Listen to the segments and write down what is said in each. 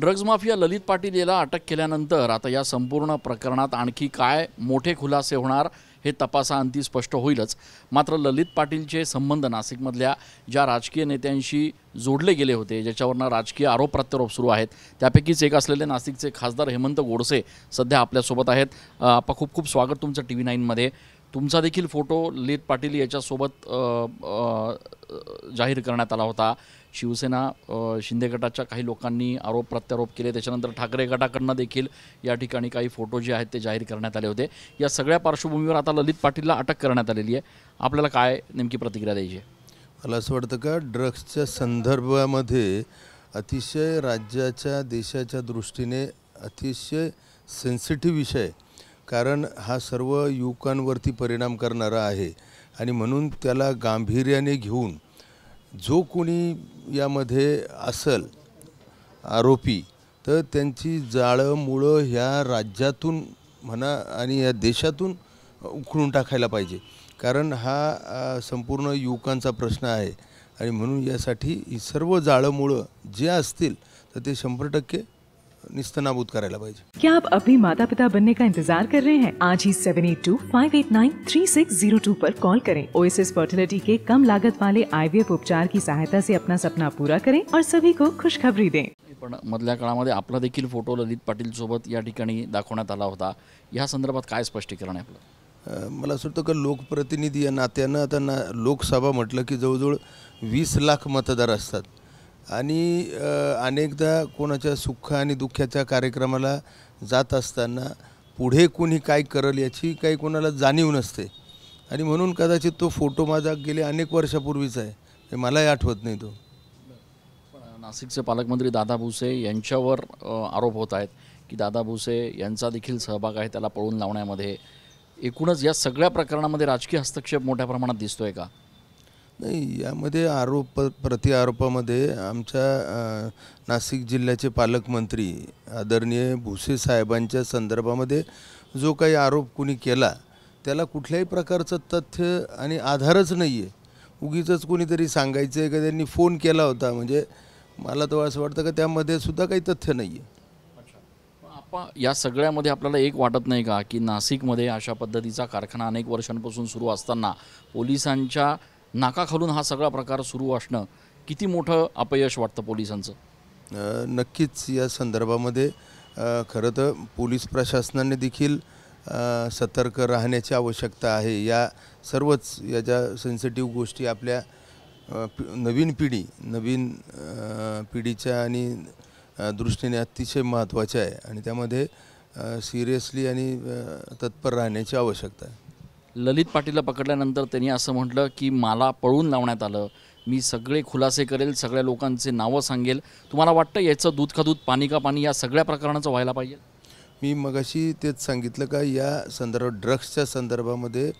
drugs mafia ललित पाटील याला अटक केल्यानंतर आता या संपूर्ण प्रकरणात आणखी काय मोठे खुलासे होणार हे तपासाअंती स्पष्ट होईलच मात्र ललित पाटीलचे संबंध नाशिकमधल्या ज्या राजकीय नेत्यांशी जोडले गेले होते ज्याच्यावरनं राजकीय आरोप प्रत्यारोप सुरू आहेत त्यापैकीच एक असलेले नाशिकचे खासदार हेमंत गोडसे सध्या आपल्यासोबत आहेत आपा खूप खूप स्वागत तुमचं टी व्ही नाईनमध्ये तुमचा देखील फोटो ललित पाटील याच्यासोबत जाहीर करण्यात आला होता शिवसेना शिंदे गटाच्या काही लोकांनी आरोप प्रत्यारोप केले त्याच्यानंतर ठाकरे गटाकडनं देखील या ठिकाणी काही फोटो जे आहेत ते जाहीर करण्यात आले होते या सगळ्या पार्श्वभूमीवर आता ललित पाटीलला अटक करण्यात आलेली आहे आपल्याला काय नेमकी प्रतिक्रिया द्यायची मला असं वाटतं का ड्रग्सच्या संदर्भामध्ये अतिशय राज्याच्या देशाच्या दृष्टीने अतिशय सेन्सिटिव्ह विषय कारण हा सर्व युवकांवरती परिणाम करणारा आहे आणि म्हणून त्याला गांभीर्याने घेऊन जो कोणी यामध्ये असल आरोपी तर त्यांची जाळं मुळं ह्या राज्यातून म्हणा आणि या देशातून उखळून टाकायला पाहिजे कारण हा संपूर्ण युवकांचा प्रश्न आहे आणि म्हणून यासाठी ही सर्व जाळं मुळं जे असतील तर ते शंभर टक्के निस्तनाबूद करायला पाहिजे क्या आप अभी माता पिता बनने का इंतजार कर रहे हैं आज ही seven eight two five eight nine three six zero two आरोप कॉल करें ओएसएस फर्टिलिटी के कम लागत वाले आईवीएफ उपचार की सहायता से अपना सपना पूरा करें और सभी को खुशखबरी दें पण मधल्या काळामध्ये आपला देखील फोटो ललित पाटील सोबत या ठिकाणी दाखवण्यात आला होता या संदर्भात काय स्पष्टीकरण आहे आपलं मला असं वाटतं का लोकप्रतिनिधी या नात्यानं आता ना लोकसभा म्हटलं की जवळजवळ वीस लाख मतदार असतात आणि अनेकदा कोणाच्या सुख आणि दुःखाच्या कार्यक्रमाला जात असताना पुढे कोणी काय करल याची काही कोणाला जाणीव नसते आणि म्हणून कदाचित तो फोटो माझा गेले अनेक वर्षापूर्वीचा आहे मलाही आठवत नाही तो नाशिकचे पालकमंत्री दादा भुसे यांच्यावर आरोप होत आहेत की दादा भुसे यांचा देखील सहभाग आहे त्याला पळून लावण्यामध्ये एकूणच या सगळ्या प्रकरणामध्ये राजकीय हस्तक्षेप मोठ्या प्रमाणात दिसतोय का नाही यामध्ये आरोप प्रतिआरोपामध्ये आमच्या नाशिक जिल्ह्याचे पालकमंत्री आदरणीय भुसे साहेबांच्या संदर्भामध्ये जो काही आरोप कुणी केला त्याला कुठल्याही प्रकारचं तथ्य आणि आधारच नाही आहे उगीच कुणीतरी सांगायचं आहे का त्यांनी फोन केला होता म्हणजे मला तर असं वाटतं का त्यामध्ये सुद्धा काही तथ्य नाही आहे या सगळ्यामध्ये आपल्याला एक वाटत नाही का की नाशिकमध्ये अशा पद्धतीचा कारखाना अनेक वर्षांपासून सुरू असताना पोलिसांच्या नाकाखालून हा सगळा प्रकार सुरू असणं किती मोठं अपयश वाटतं पोलिसांचं नक्कीच या संदर्भामध्ये खरं तर पोलीस प्रशासनाने देखील सतर्क राहण्याची आवश्यकता आहे या सर्वच या ज्या सेन्सिटिव्ह गोष्टी आपल्या नवीन पिढी नवीन पिढीच्या आणि दृष्टीने अतिशय महत्त्वाच्या आहे आणि त्यामध्ये सिरियसली आणि तत्पर राहण्याची आवश्यकता आहे ललित पाटीलला पकडल्यानंतर त्यांनी असं म्हटलं की मला पळून लावण्यात आलं मी सगळे खुलासे करेल सगळ्या लोकांचे नावं सांगेल तुम्हाला वाटतं याचं दूध का दूध पाणी का पाणी या सगळ्या प्रकरणाचं व्हायला पाहिजे मी मगाशी तेच सांगितलं का या संदर्भात ड्रग्सच्या संदर्भामध्ये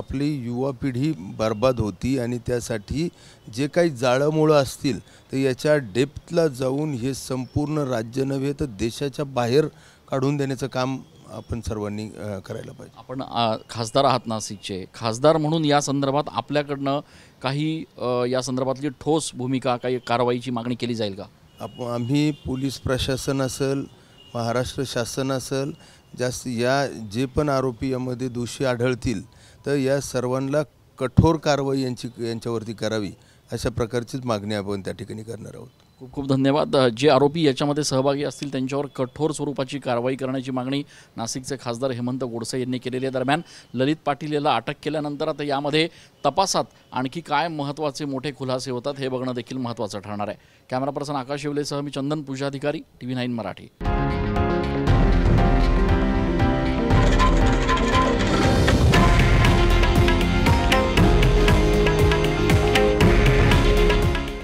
आपली युवा पिढी बर्बाद होती आणि त्यासाठी जे काही जाळंमुळं असतील तर याच्या डेप्थला जाऊन हे संपूर्ण राज्य नव्हे तर देशाच्या बाहेर काढून देण्याचं काम आपण सर्वांनी करायला पाहिजे आपण खासदार आहात नाशिकचे खासदार म्हणून या संदर्भात आपल्याकडनं काही या संदर्भातली ठोस भूमिका काही कारवाईची मागणी केली जाईल का आप आम्ही पोलीस प्रशासन असेल महाराष्ट्र शासन असेल जास्त या जे पण आरोपी यामध्ये दोषी आढळतील तर या सर्वांना कठोर कारवाई यांची यांच्यावरती करावी अशा प्रकारचीच मागणी आपण त्या ठिकाणी करणार आहोत खूप खूप धन्यवाद जे आरोपी याच्यामध्ये सहभागी असतील त्यांच्यावर कठोर स्वरूपाची कारवाई करण्याची मागणी नाशिकचे खासदार हेमंत गोडसे यांनी केलेली आहे दरम्यान ललित पाटील याला अटक केल्यानंतर आता यामध्ये तपासात आणखी काय महत्त्वाचे मोठे खुलासे होतात हे बघणं देखील महत्त्वाचं ठरणार आहे कॅमेरा पर्सन आकाश येवलेसह मी Chandan Pujadhikari TV nine Marathi